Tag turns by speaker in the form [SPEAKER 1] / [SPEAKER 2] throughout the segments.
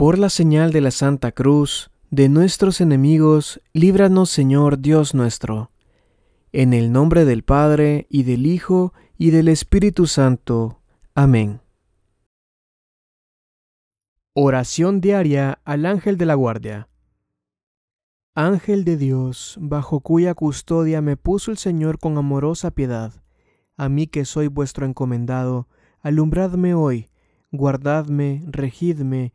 [SPEAKER 1] Por la señal de la Santa Cruz, de nuestros enemigos, líbranos Señor Dios nuestro. En el nombre del Padre, y del Hijo, y del Espíritu Santo. Amén. Oración diaria al Ángel de la Guardia. Ángel de Dios, bajo cuya custodia me puso el Señor con amorosa piedad, a mí que soy vuestro encomendado, alumbradme hoy, guardadme, regidme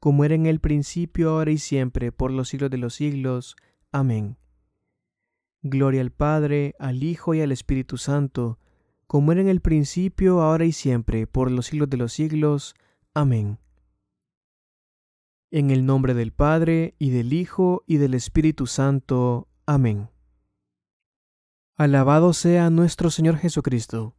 [SPEAKER 1] como era en el principio, ahora y siempre, por los siglos de los siglos. Amén. Gloria al Padre, al Hijo y al Espíritu Santo, como era en el principio, ahora y siempre, por los siglos de los siglos. Amén. En el nombre del Padre, y del Hijo, y del Espíritu Santo. Amén. Alabado sea nuestro Señor Jesucristo